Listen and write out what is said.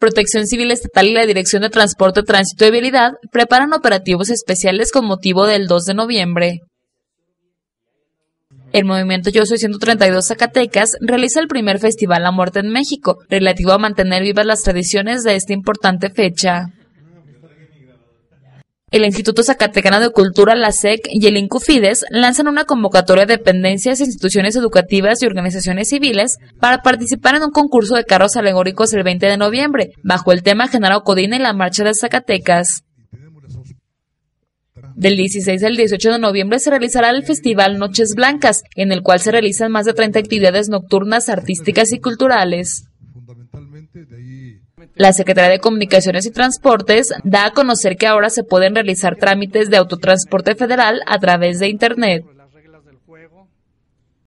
Protección Civil Estatal y la Dirección de Transporte, Tránsito y Vialidad preparan operativos especiales con motivo del 2 de noviembre. El movimiento Yo Soy 132 Zacatecas realiza el primer Festival La Muerte en México, relativo a mantener vivas las tradiciones de esta importante fecha. El Instituto Zacatecano de Cultura, la SEC y el INCUFIDES lanzan una convocatoria de dependencias, instituciones educativas y organizaciones civiles para participar en un concurso de carros alegóricos el 20 de noviembre, bajo el tema Genaro codine y la Marcha de Zacatecas. Del 16 al 18 de noviembre se realizará el Festival Noches Blancas, en el cual se realizan más de 30 actividades nocturnas, artísticas y culturales. La Secretaría de Comunicaciones y Transportes da a conocer que ahora se pueden realizar trámites de autotransporte federal a través de Internet.